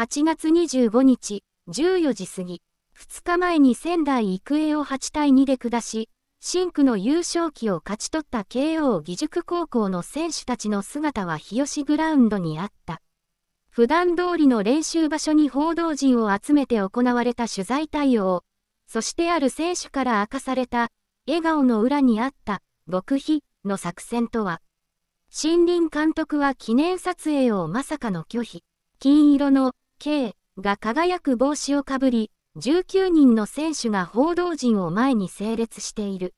8月25日、14時過ぎ、2日前に仙台育英を8対2で下し、新区の優勝旗を勝ち取った慶応義塾高校の選手たちの姿は日吉グラウンドにあった。普段通りの練習場所に報道陣を集めて行われた取材対応、そしてある選手から明かされた、笑顔の裏にあった、極秘の作戦とは。森林監督は記念撮影をまさかの拒否。金色の K が輝く帽子をかぶり、19人の選手が報道陣を前に整列している。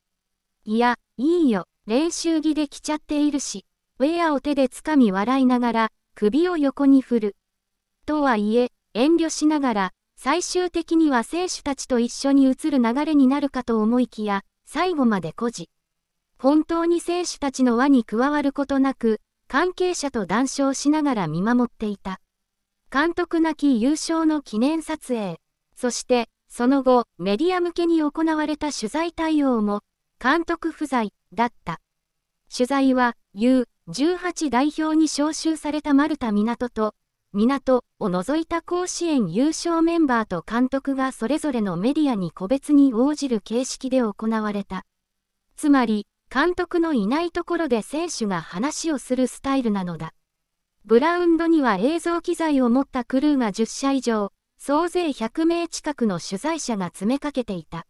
いや、いいよ、練習着で着ちゃっているし、ウェアを手で掴み笑いながら、首を横に振る。とはいえ、遠慮しながら、最終的には選手たちと一緒に移る流れになるかと思いきや、最後まで孤児。本当に選手たちの輪に加わることなく、関係者と談笑しながら見守っていた。監督なき優勝の記念撮影、そしてその後メディア向けに行われた取材対応も監督不在だった。取材は U18 代表に招集された丸田港と港を除いた甲子園優勝メンバーと監督がそれぞれのメディアに個別に応じる形式で行われた。つまり、監督のいないところで選手が話をするスタイルなのだ。グラウンドには映像機材を持ったクルーが10社以上、総勢100名近くの取材者が詰めかけていた。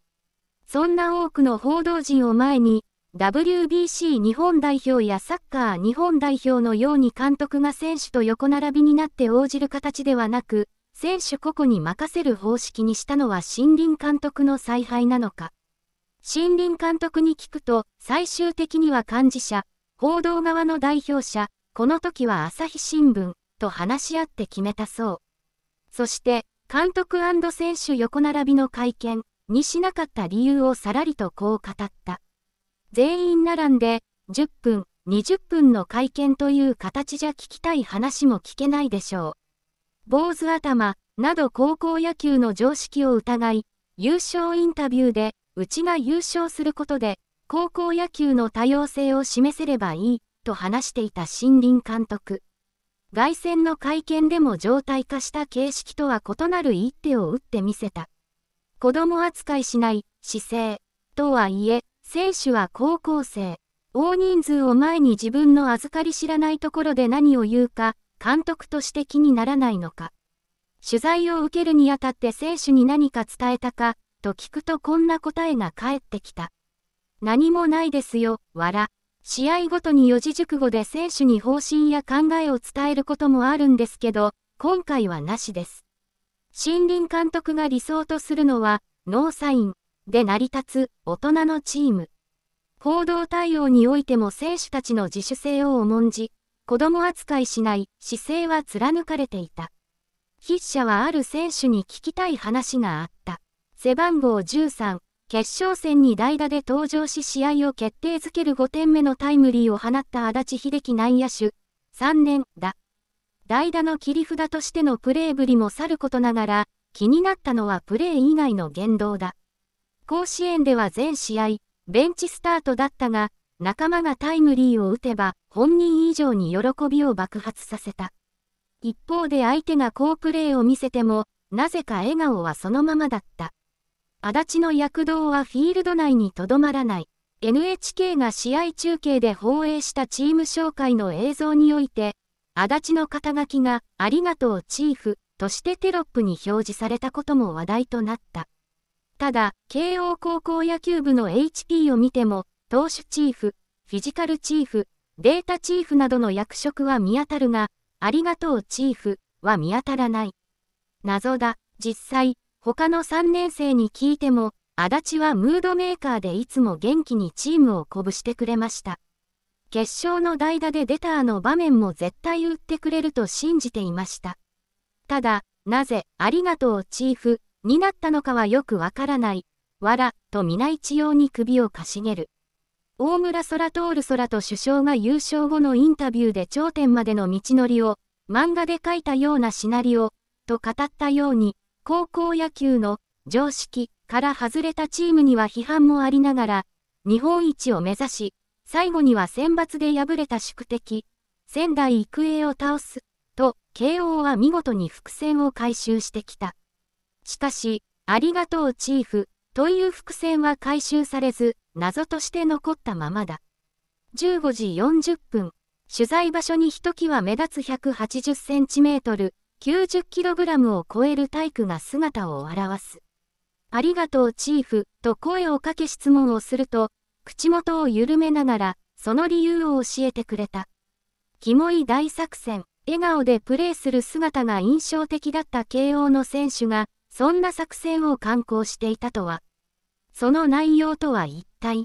そんな多くの報道陣を前に、WBC 日本代表やサッカー日本代表のように監督が選手と横並びになって応じる形ではなく、選手個々に任せる方式にしたのは森林監督の采配なのか。森林監督に聞くと、最終的には幹事者、報道側の代表者、この時は朝日新聞と話し合って決めたそう。そして、監督選手横並びの会見にしなかった理由をさらりとこう語った。全員並んで、10分、20分の会見という形じゃ聞きたい話も聞けないでしょう。坊主頭など高校野球の常識を疑い、優勝インタビューで、うちが優勝することで、高校野球の多様性を示せればいい、と話していた森林監督。外線の会見でも常態化した形式とは異なる一手を打ってみせた。子供扱いしない姿勢とはいえ、選手は高校生。大人数を前に自分の預かり知らないところで何を言うか、監督として気にならないのか。取材を受けるにあたって選手に何か伝えたか、と聞くとこんな答えが返ってきた。何もないですよ、笑。試合ごとに四字熟語で選手に方針や考えを伝えることもあるんですけど、今回はなしです。森林監督が理想とするのは、ノーサインで成り立つ大人のチーム。行動対応においても選手たちの自主性を重んじ、子供扱いしない姿勢は貫かれていた。筆者はある選手に聞きたい話があった。背番号13、決勝戦に代打で登場し試合を決定づける5点目のタイムリーを放った足立秀樹内野手、3年だ。代打の切り札としてのプレーぶりもさることながら、気になったのはプレー以外の言動だ。甲子園では全試合、ベンチスタートだったが、仲間がタイムリーを打てば、本人以上に喜びを爆発させた。一方で相手が好プレーを見せても、なぜか笑顔はそのままだった。足立の躍動はフィールド内にとどまらない。NHK が試合中継で放映したチーム紹介の映像において、足立の肩書きがありがとうチーフとしてテロップに表示されたことも話題となった。ただ、慶応高校野球部の HP を見ても、投手チーフ、フィジカルチーフ、データチーフなどの役職は見当たるが、ありがとうチーフは見当たらない。謎だ、実際、他の3年生に聞いても、足立はムードメーカーでいつも元気にチームを鼓舞してくれました。決勝の代打で出たあの場面も絶対打ってくれると信じていました。ただ、なぜ、ありがとうチーフ、になったのかはよくわからない。わら、と皆一様に首をかしげる。大村空徹空と首相が優勝後のインタビューで頂点までの道のりを、漫画で描いたようなシナリオ、と語ったように、高校野球の常識から外れたチームには批判もありながら、日本一を目指し、最後には選抜で敗れた宿敵、仙台育英を倒す、と、慶応は見事に伏線を回収してきた。しかし、ありがとうチーフ、という伏線は回収されず、謎として残ったままだ。15時40分、取材場所にひときわ目立つ180センチメートル、90kg を超える体育が姿を現す。ありがとうチーフと声をかけ質問をすると、口元を緩めながら、その理由を教えてくれた。キモい大作戦、笑顔でプレーする姿が印象的だった慶応の選手が、そんな作戦を敢行していたとは。その内容とは一体。